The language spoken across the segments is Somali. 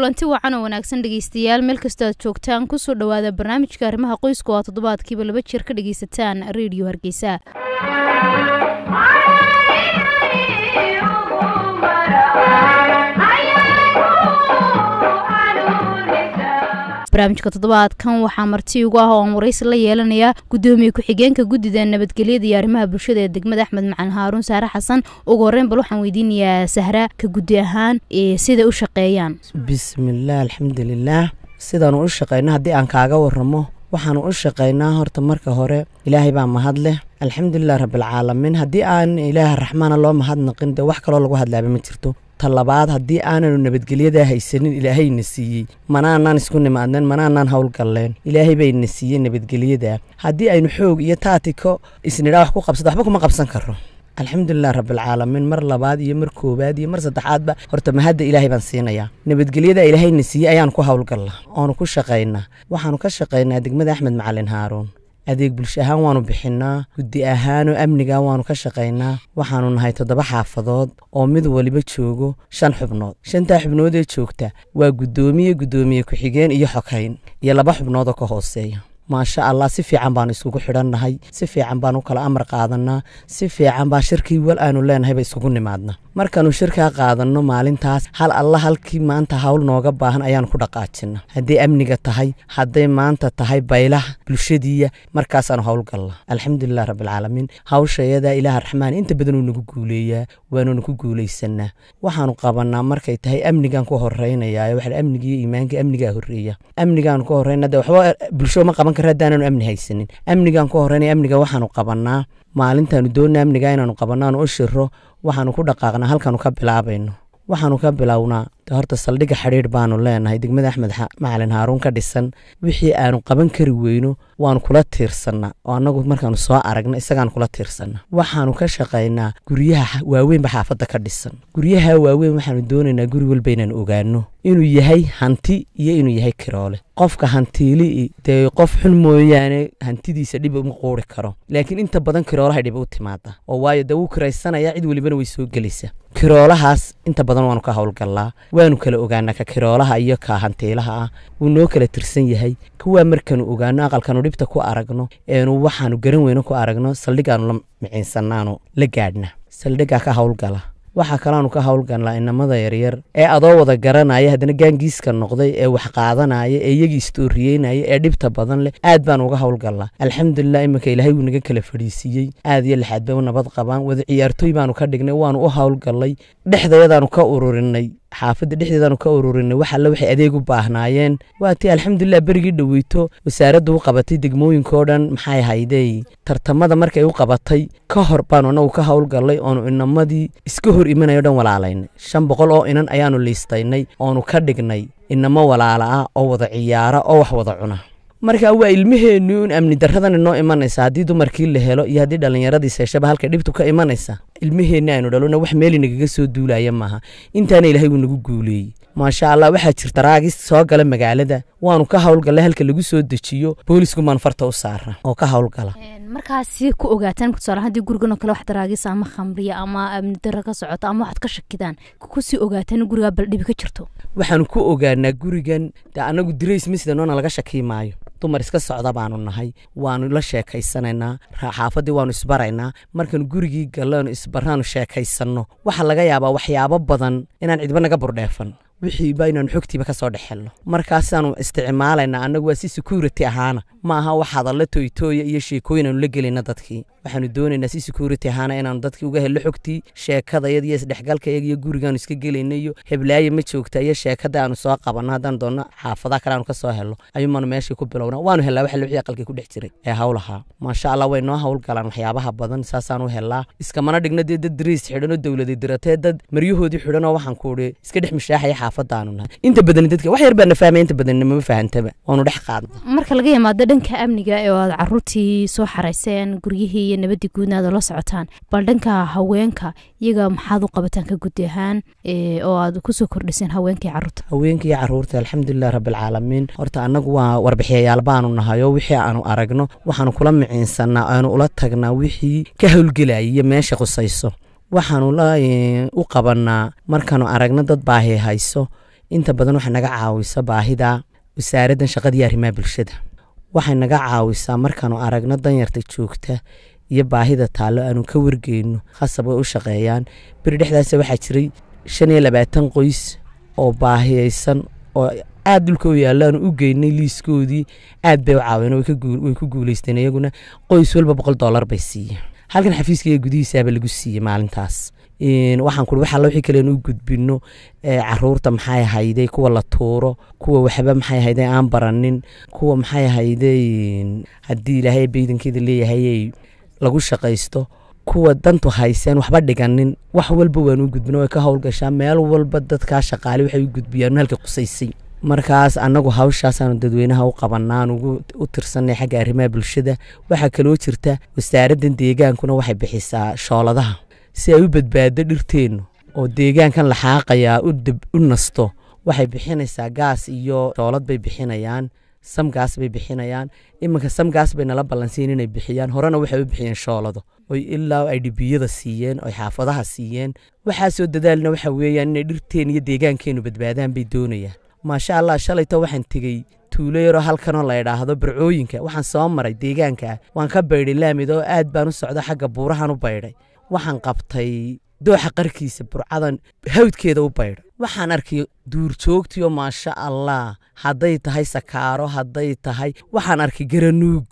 kulanti wacan oo wanaagsan dhegeystayaal meel kastoo aad joogtaan kusoo dhowaada barnaamijka arrimaha qoyska oo aa toddobaadkiiba laba jeer ka dhegeysataan redio hargeysa barnaamijka toddobaadkan waxaa marti ugu ah oo aan waraysi la yeelanayaa gudoomiye ku-xigeenka guddida nabadgelyada iyo arrimaha bulshada ee degmada axmed macalin haaruun saare xasan ugu horreyn bal waxaan weydiinayaa sahra ka guddi ahaan sida u shaqeeyaan bismillaah alxamdulilaah sidaanu u shaqeyno haddii aan kaaga waramo waxaanu u shaqeynaa horta marka hore ilaahay baa mahad leh alxamdulilah rabbilcaalamiin haddii aan ilaaha raxmaana loo mahadnaqin dee wax kaloo lagu hadlaaba ma jirto ta labaad haddii aananu nabadgelyadaa haysanin ilaahayna siiyey manaanaan isku nimaadneen manaanaan howlgalleen ilaahay bayna siiyey nabadgelyada haddii aynu xoog iyo taatiko isnidhaa wax ku qabsada waxba kuma qabsan karo alxamdulilah rabbilcaalamiin mar labaad iyo mar koowaad iyo mar saddexaadba horta mahadda ilaahay baan siinayaa nabadgelyada ilaahayna siiyey ayaanu ku howlgalla oonu ku shaqaynaa waxaanu ka shaqaynaa degmada axmed macalin haaruun adeeg bulsho ahaan waanu bixinaa guddi ahaanoo amniga waanu ka shaqaynaa waxaanu nahay toddoba xaafadood oo mid waliba joogo shan xubnood shantaa xubnood ee joogta waa guddoomiye guddoomiye ku-xigeen iyo xokayn iyo laba xubnood oo ka hooseeya maasha allah si fiican baanu isugu xidhannahay si fiican baan u kala amar qaadanaa si fiican baa shirkii wal aanu leenahayba isugu nimaadna markaanu shirkaa qaadanno maalintaas hal alla halkii maanta hawl nooga baahan ayaanu ku dhaqaajinna hadday amniga tahay hadday maanta tahay baylaha bulshadiiya markaasaanu howlgalna alxamdulilah rabbilcaalamiin hawsha iyadaa ilaaha raxmaan inta badan uu nagu guuleeyaa waanu nagu guulaysanaa waxaanu qabanaa markay tahay amnigaan ku horeynayaa waxaa amnigiiyo iimaanka amnigaa horreeya amnigaanu ku horreynade waxba bulsho ma qaban kara haddaanaanu amni haysanin amnigaan ka horeyna amniga waxaanu qabanaa maalintaanu doonna amniga inaanu qabanaanu u shiro waxaanu ku dhaqaaqnaa halkaanu ka bilaabayno waxaanu ka bilownaa horta saldhigga xidhiidh baanu leenahay degmada axmed macalin haaruun ka dhisan wixii aanu qaban kari weyno waanu kula tiirsanna oo annagu markaanu soo aragna isagaan kula tiirsanna waxaanu ka shaqaynaa guryaha waaweynba xaafadda ka dhisan guryaha waaweyn waxaanu doonaynaa guri walba inaanu ogaano inuu yahay hanti iyo inuu yahay kiroole qofka hantiilii dee qof xun mooyaane hantidiisa dhib uma quuri karo laakiin inta badan kiroolahay dhib u timaada oo waayo dee wuu kiraysanaya cid welibana way soo gelaysa kiroolahaas inta badan waanu ka howlgallaa waanu kala ogaanaa ka kiroolaha iyo ka hantiilaha ah wuu noo kala tirsan yahay kuwaa markaanu ogaano aqalkaanu dhibta ku aragno eenu waxaanu garan weyno ku aragno saldhigaanu la miciinsanaanu la gaadhna saldhigaa ka howlgala waxaa kalaanu ka howlgalnaa inamada yaryar ee adoo wada garanaya haddana gaangiiska noqday ee wax qaadanaya ee iyagii istooriyeynaya ee dhibta badan leh aad baan uga howlgalnaa alxamdulilah iminka ilaahay wuu naga kala fadhiisiiyey aad iyo lixaad bay nabad qabaan wada ciyaartooy baanu ka dhignay waanu u howlgallay dhexdayadaanu ka ururinay xaafadda dhexdeedanu ka ururinay wax alle waxay adeegu u baahnaayeen waatii alxamdulilah berigii dhoweyto wasaaraddu u qabatay degmooyinkao dhan maxay haydey tartamada markay u qabatay ka hor baanu annagu ka howlgallay oonu inamadii iska hor imanayo dhan walaalaynay shan boqol oo inan ayaanu liistaynay oonu ka dhignay inamo walaala ah oo wada ciyaara oo wax wada cuna markaa waa ilmaheenni un amni darradan inoo imanaysa haddii dumarkii la helo iyo haddii dhallinyaradii seeshaba halka dhibtu ka imanaysa ilmaheena aanu dhalona wax meeli nagaga soo duulaya maaha intaana ilaahay wuu nagu guuleeyey maasha allah waxaa jirta raagis soo gala magaalada waanu ka hawlgalla halka lagu soo dejiyo boolisku manfarta u saara oo ka hawlgala markaas ku ogaataan tusaale haddii gurigan oo kale wax daraagis ama khamriya ama amnidara ka socoto ama waxaad ka shakidaan kusii ogaataan gurigaa baldhibi ka jirto waxaanu ku ogaanaa gurigan dee annagu dirays masidan laga shakii maayo dumar iska socda baanu nahay waanu la sheekaysanaynaa xaafaddii waanu isbaraynaa markaanu gurigii gallaanu isbarraanu sheekaysanno waxaa laga yaabaa waxyaabo badan inaan cidba naga burdheefan wixiiba inaanu xogtiiba ka soo dhexelno markaasaanu isticmaalayna annagu waa si security ahaana ma aha waxaada la tooytooya iyo sheekooyin aanu la gelayna dadkii waxaanu doonaynaa si security ahaana inaanu dadkii uga helno xogtii sheekadayad iyo isdhexgalkayag iyo gurigaanu iska gelayna iyo heblaaye ma joogta iyo sheekada aanu soo qabanno haddaan doonno xaafadaha kale aanu ka soo helno ayuumaanu meeshii ku bilowna waanu helaa wax wixii aqalkii ku dhex jiray ee howlahaa maasha allah way noo howlgalaan waxyaabaha badan saasaanu helaa iskamana dhigno dee dad dariis xidhanoo dowladeed diratee dad maryahoodii xidhanoo waxaan ku iska dhex mishaaxaya xaafadaanu nahay inta badan dadka wax yar baana fahmay inta laga yimaado dhanka amniga ee aad caruurtii soo xarayseen guryihii iyo nabadda guudna aad socotaan bal dhanka haweenka iyaga maxaad u qabataan ka gudi ahaan oo aad kusoo kordhiseen haweenkai caruurta haweenkaiyo caruurta alxamdulilah rabbilcaalamiin horta annagu waa warbixiyayaal baanu nahayoo wixii aanu aragno waxaanu kula miciinsanaa aanu ula tagnaa wixii ka howlgelayaiyo meesha qusayso waxaanu eh, u qabanaa markaanu aragno dad baahi hayso inta badan waxay naga caawisa baahida wasaaraddan shaqada iyo arrimaha bulshada waxay naga caawisaa markaanu aragno danyarta joogta iyo baahida taallo aanu ka wargeyno khasab way u shaqeeyaan beri dhexdaas waxaa jiray shan iyo labaatan qoys oo baahiyeysan oo aad dhulka u yaallo u geynay liiskoodii aad bay u caaween way ku guulaysteen iyaguna qoys walba boqol doolar bay siiyeen halkan xafiiskaiga gudihiisaaba lagu siiyey maalintaas waxaan ku waxaa wixii kale inuu gudbino caruurta maxay ahayday kuwa la tuuro kuwa waxba maxay ahayday aan baranin kuwa maxay ahayday haddii ilaahay baydankeeda leeyahayay lagu shaqaysto kuwa dantu hayseen waxba dhiganin wax walba waanu gudbina way ka howlgashaa meel walba dadkaa shaqaale waxay u gudbiyaan halka qusaysay markaas anagu hawshaasaanu dadweynaha u qabanaanu u tirsanay xagga arrimaha bulshada waxaa kaloo jirta wasaaraddan deegaankuna waxay bixisaa shooladaha si ay u badbaado dhirteennu oo deegaankan laxaaqayaa u nasto waxay bixinaysaa gaas iyo shoolad bay bixinayaan samgaas bay bixinayaan iminka samgaas bay nala ballansiin inay bixiyaan horena waxay u bixiyeen shoolado oy ilaa ay dhibiyada siiyeen oy xaafadaha siiyeen waxaasoo dadaalna waxa weeyaan inay dhirteen iyo deegaankeennu badbaadaan bay doonayaan maasha allah shalayta waxaan tegey tuulo yaroo halkanoo la idhaahdo barcooyinka waxaan soo maray deegaanka waan ka baydhay laamid oo aad baan u socda xagga buurahan u baydhay waxaan qabtay dooxa qarkiisa burcadan hawdkeeda u baydhay waxaan arkay duurjoogtii maasha allah hadday tahay sakaaro hadday tahay waxaan arkay garanuug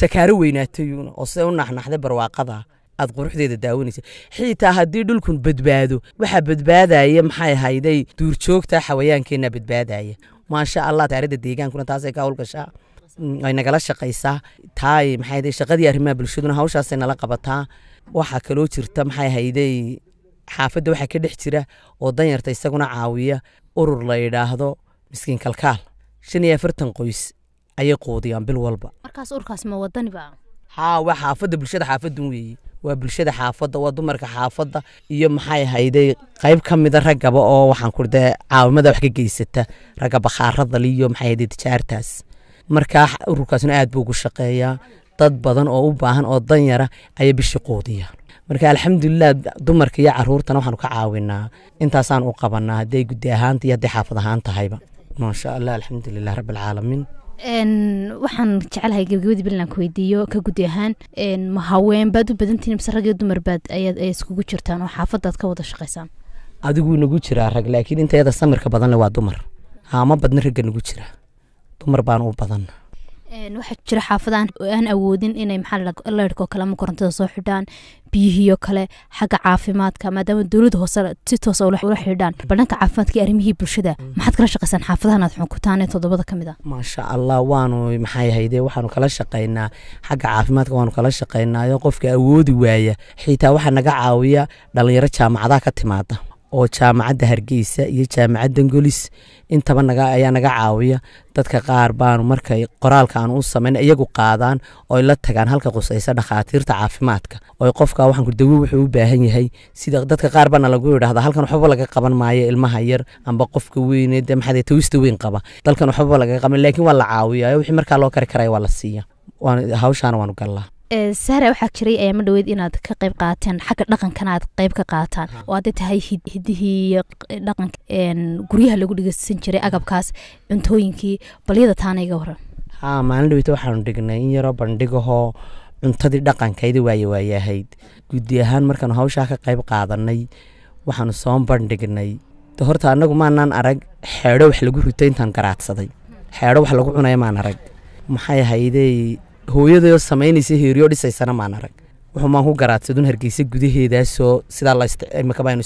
sakaaro weynaatayuuna oo se u naxnaxday barwaaqada aad quruxdeeda daawanaysa xiitaa haddii dhulkun badbaado waxaa badbaadaya maxay hayday duurjoogta xawayaankeena badbaadaya maasha allah taarida deegaankuna taasay ka howlgashaa mm, ay nagala shaqaysaa taay maxay shaqadii arrimaha bulshaduna hawshaasay nala qabataa waxaa kaloo jirta maxay hayday xaafadda waxaa ka dhex jira oo danyarta isaguna caawiya urur la yidhaahdo miskiin kalkaal shan iyo afartan qoys ayay quudiyaan bil walba markaas urkaas ma wadaniba haa waa xaafadda bulshada xaafaddan weeye waa bulshada xaafada waa dumarka xaafada iyo maxay hayday qayb ka mida raggaba oo waxaan ku de caawimada wax ka geysata ragga bakhaaradal iyo maxay hayday tijaartaas markaa ururkaasna aad buu ugu shaqeeyaa dad badan oo u baahan oo danyara ayay bishii quudiyaan marka alxamdulilah dumarka iyo caruurtana waxaanu ka caawinaa intaasaan u qabanaa hadday guddi ahaanta iyo hadday xaafad ahaan tahayba maasha allah alxamdulilah rabbi waxaan jecelahay gebagabadii puntland weydiiyo ka gudi ahaan ma haween baad u badantihin mise rag iyo dumar baad ayaad ay iskugu jirtaan oo xaafadaad ka wada shaqaysaan adigu nagu jiraa rag laakiin intayada samirka badanle waa dumar haama badna ragga nagu jira dumar baan u badan waxaa jira xaafadaan aan awoodin inay maxaa leyrhko kale ama korontada soo xidhaan biyihiioo kale xagga caafimaadka maadaama dowlada hoose si toosa ah ula xidhaan badhanka caafimaadka iyo arrimihii bulshada maxaad kala shaqaysaan xaafadahan aad xunkutaan ee toddobada ka mid ah maasha allah waanu maxaayahayde waxaanu kala shaqaynaa xagga caafimaadka waanu kala shaqaynaayo qofka awoodi waaya xitaa waxaa naga caawiya dhalinyaro jaamacadaha ka timaada oo jaamacadda hargeysa iyo jaamacadda engolis intaba naga ayaa naga caawiya dadka qaar baanu markay qoraalka aanu u samayn iyagu qaadaan ooy la tagaan halka qusaysa dhakhaatiirta caafimaadka ooy qofka waxaan ku wuxuu u baahan yahay sida dadka qaar baana lagu yidhaahdaa halkan waxbaba laga qaban maayo ilmaha yar amba qofka weyne dee maxaa tawista weyn qaba dalkan waxbaba laga qaban laakiin waa la caawiyayo wixii markaa loo kari karaya waa la siiya hawshaana waanu gallaa Eh, sahra waxaa jiray eema dhaweyd inaad ka qayb qaateen xagga dhaqankan aad qayb ka qaataan oo aday tahay hidihii eh, dhaqanka guryaha lagu dhegeysan jiray agabkaas cuntooyinkii balyada taana waran haa maalin waxaanu dhignay in yaroo bandhigahoo cuntadii dhaqankaydii waaye waaye ahayd guudi ahaan markaanu hawshaa ka qayb qaadanay waxaanu soo bandhignay horta annagu maanaan arag xeedho wax lagu ruto intaan garaadsaday xeedho wax lagu cunaya maan arag maxay ahaydey hooyadao samaynaysa heeryo dhisaysana maan arag wuxuumaan ku garaadsadun hargeysa gudaheedaasoo sidaa laimikabaynu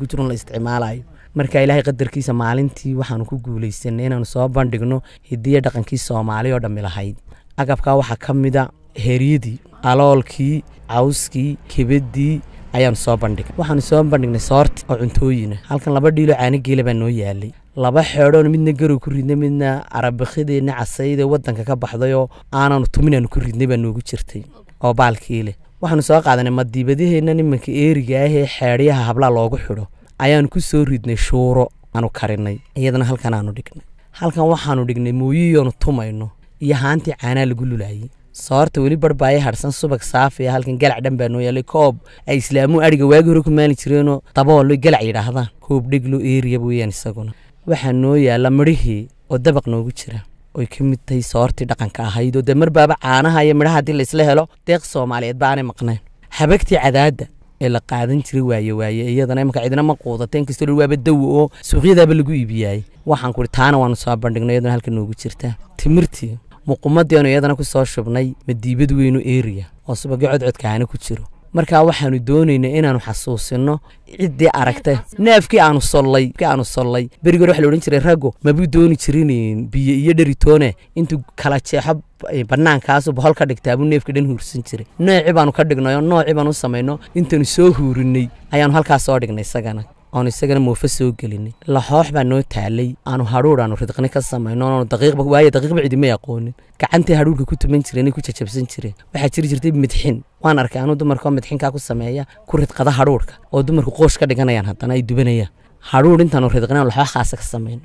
ku jirun la isticmaalayo marka ilaahay qadarkiisa maalintii waxaanu ku guulaysanay inaanu soo bandhigno hidiya dhaqankii soomaali oo dhammi lahayd agabkaa waxaa ka mida ah heryadii aloolkii cawskii kebadii ayaanu soo bandhignay waxaanu soo bandhignay soorti oo cuntooyina halkan laba dhiilo caanigeela baa noo yaalay laba xeedhoon midna garow ku ridnay midna arabakhidiina casayda wadanka ka baxdayoo aananu tuminaanu ku ridnay baa noogu jirtay oo baalkii waxaanu soo qaadanay ma nimanka eeriga ahee xeedyaha hablaa loogu xidho ayaan ku soo ridnay shuuro aanu karinay iyadana halkan aanu dhignay halkan waxaanu dhignay mooyiyoonu tumayno iyo haantii caanaa lagu lulaayey soorta weli barbaaya harsan subag saafi halkan galac dhan baa noo yaalay koob ay islaamuhu adhiga waagi hore ku maali jireenoo daboollo galac yidhaahdaan koob dheglo eeriya weeyaan isaguna waxaa noo yaala midhihii oo dabaq noogu jira oy ka mid tahay soortii dhaqanka ahaydoo dee marbaaba caanaha iyo midhaha haddii laysla helo deeq soomaaliyeed baanay maqnayn habagtii cadaadda ee la qaadan jiray waaye waaye iyadana imaka cidna ma quudata inkastoo dhi waaba dawi oo suuqyadaaba lagu iibiyaayey waxaan ku taana waanu soo bandhignay iyadana halka noogu jirta timirtii muqumaddeenu iyadana ku soo shubnay madiibad weynu eriya oo subagyo codcodkaana ku jiro markaa waxaanu doonaynaa inaanu xasuusino ciddii aragtay neefkii aanu sollay aanu sollay berigor waxa la odhan jiray raggo mabuu dooni jirin biyo iyo dheritoone intuu kala jeexo bannaankaasu bohol ka dhigtaabuu neefka dhan huursan jiray noocii baanu ka dhignayo noocii baanu samayno intaanu soo huurinay ayaanu halkaas soo dhignay isagana oon isagana moofa soo gelinay lahoox baa noo taalay aanu hadhuur aanu ridqni ka samayno aanu daqiiqba waaye daqiiqba cidimay aqoonin gacantii hadhuurka ku tuman jireen ay ku jajabsan jireen waxaa jiri jirtay midxin waan arkay anuu dumarka midxinkaa ku sameeya ku ridqada hadhuurka oo dumarku qoosh ka dhiganayaan haddana ay dubanayaan hadhuur intaanu ridqinayn laxoox ka samayno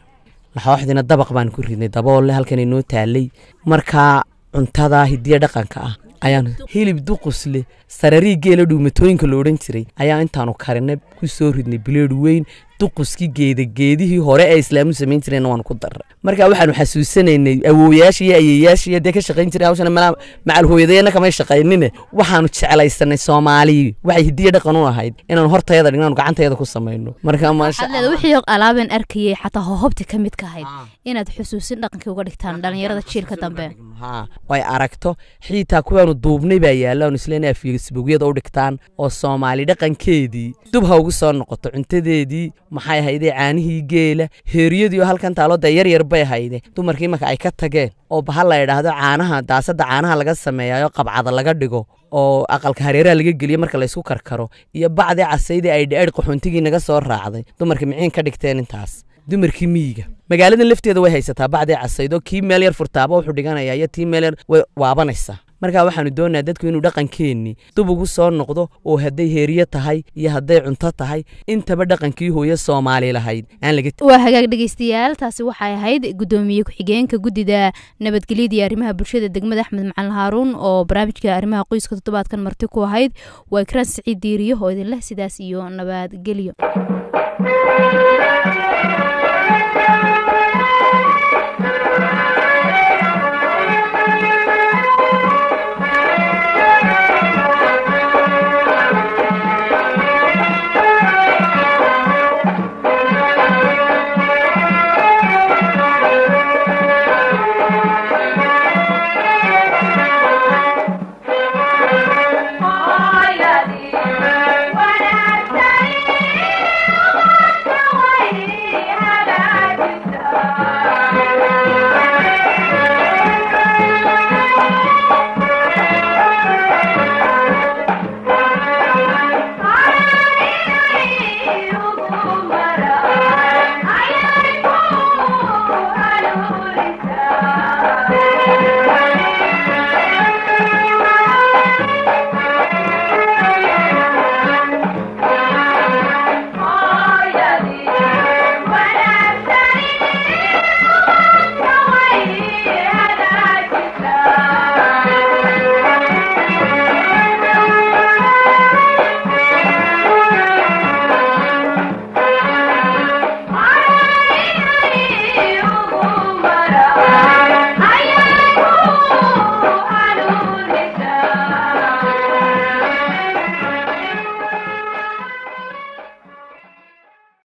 laxooxdiina dabaq baan ku ridnay dabool leh halkan taalay markaa cuntada hidiya dhaqanka ah ayaan hilib duqusle sararii geela dhuumatooyinka lo jiray ayaa intaanu karinay ku soo ridnay bileedh weyn duquskii geeda geedihii hore ee islaamu samayn jireen waanu ku darra marka waxaanu xasuusanaynay awoowayaasha iyo ayeeyaashiiyo dee ka shaqayn jiray hawshan macal hooyadayana kamay shaqaynine waxaanu jeclaysanay soomaalii waxay hidiya dhaqan u ahayd inaanu hortayada dhigno aanu gacanteeda ku samayno marka maashawixii alaabeen arkayay xataa hohobti ka mid ka ahayd inaad xusuusin dhaqankii uga dhigtaan dhallinyarada jiilka dambe way aragto xiitaa kuwaanu duubnay baa yaalla aanu isleenayaa facebookyada u dhigtaan oo soomaali dhaqankeedii dub ha ugu soo noqoto cuntadeedii maxay ahaydee caanihii geela heeriyadii oo halkan taalo dee yaryar bay hayde dumarkii marka ay ka tageen oo bahal la idhaahdo caanaha daasada caanaha laga sameeyayo qabcada laga dhigo oo aqalka hareeraha laga geliyo marka laysku karkaro iyo bacdii casaydii ay dheedh qaxoontigii naga soo raacday dumarkii miciin ka dhigteen intaas dumarkii miyiga magaaladan lafteeda way haysataa bacdii casaydo kii meel yar furtaaba wuxuu dhiganayaa iyo tii meel yar way waabanaysaa markaa waxaanu doonayaa dadku inuu dhaqankeenni dub ugu soo noqdo oo hadday heeriyo tahay iyo hadday cunto tahay intaba dhaqankii hooyo soomaali lahayd waa hagaag dhegeystayaal taasi waxay ahayd gudoomiye ku-xigeenka guddida nabadgelyada iyo arrimaha bulshada degmada axmed macalin haaruun oo barnaamijka arrimaha qoyska toddobaadkan marti ku ahayd waa ikraan siciid diiriyo oo idinleh sidaas iyo nabadgelyo